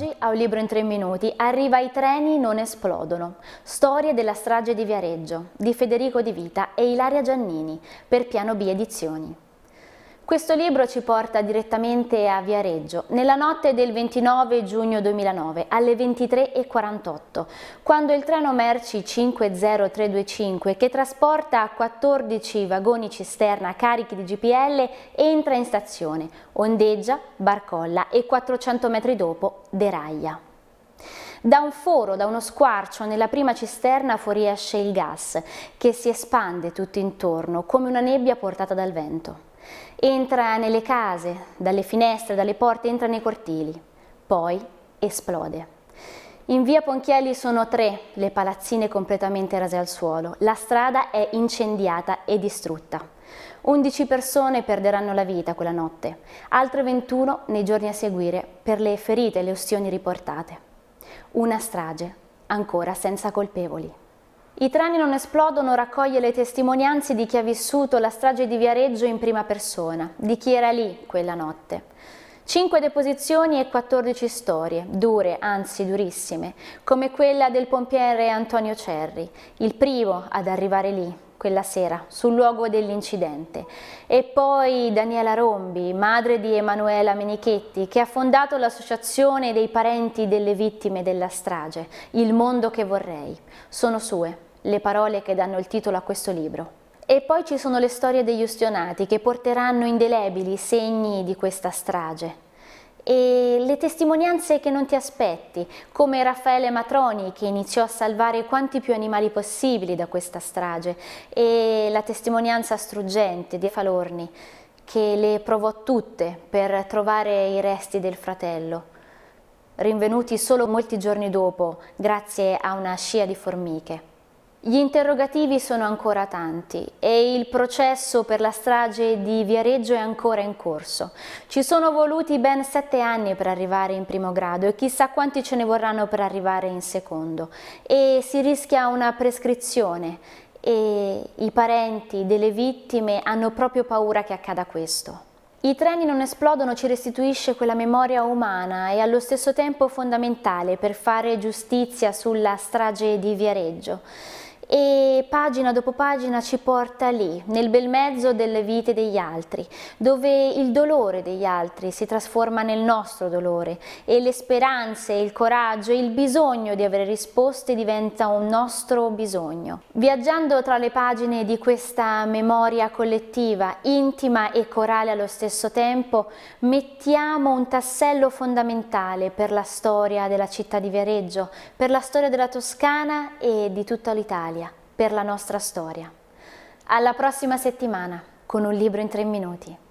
oggi a Un libro in tre minuti arriva I treni non esplodono. Storie della strage di Viareggio di Federico Di Vita e Ilaria Giannini per Piano B Edizioni. Questo libro ci porta direttamente a Viareggio, nella notte del 29 giugno 2009 alle 23.48, quando il treno merci 50325, che trasporta 14 vagoni cisterna carichi di GPL, entra in stazione, ondeggia, barcolla e 400 metri dopo deraglia. Da un foro, da uno squarcio, nella prima cisterna fuoriesce il gas, che si espande tutto intorno, come una nebbia portata dal vento entra nelle case, dalle finestre, dalle porte, entra nei cortili, poi esplode. In via Ponchielli sono tre le palazzine completamente rase al suolo, la strada è incendiata e distrutta. 11 persone perderanno la vita quella notte, altre 21 nei giorni a seguire per le ferite e le ustioni riportate. Una strage ancora senza colpevoli. I treni non esplodono raccoglie le testimonianze di chi ha vissuto la strage di Viareggio in prima persona, di chi era lì quella notte. Cinque deposizioni e 14 storie, dure, anzi durissime, come quella del pompiere Antonio Cerri, il primo ad arrivare lì, quella sera, sul luogo dell'incidente. E poi Daniela Rombi, madre di Emanuela Menichetti, che ha fondato l'associazione dei parenti delle vittime della strage, Il mondo che vorrei. Sono sue le parole che danno il titolo a questo libro. E poi ci sono le storie degli ustionati che porteranno indelebili segni di questa strage. E le testimonianze che non ti aspetti, come Raffaele Matroni che iniziò a salvare quanti più animali possibili da questa strage, e la testimonianza struggente di Falorni che le provò tutte per trovare i resti del fratello rinvenuti solo molti giorni dopo grazie a una scia di formiche. Gli interrogativi sono ancora tanti e il processo per la strage di Viareggio è ancora in corso. Ci sono voluti ben sette anni per arrivare in primo grado e chissà quanti ce ne vorranno per arrivare in secondo. E si rischia una prescrizione e i parenti delle vittime hanno proprio paura che accada questo. I treni non esplodono ci restituisce quella memoria umana e allo stesso tempo fondamentale per fare giustizia sulla strage di Viareggio e pagina dopo pagina ci porta lì, nel bel mezzo delle vite degli altri, dove il dolore degli altri si trasforma nel nostro dolore e le speranze, il coraggio e il bisogno di avere risposte diventa un nostro bisogno. Viaggiando tra le pagine di questa memoria collettiva, intima e corale allo stesso tempo, mettiamo un tassello fondamentale per la storia della città di Viareggio, per la storia della Toscana e di tutta l'Italia per la nostra storia. Alla prossima settimana con un libro in tre minuti.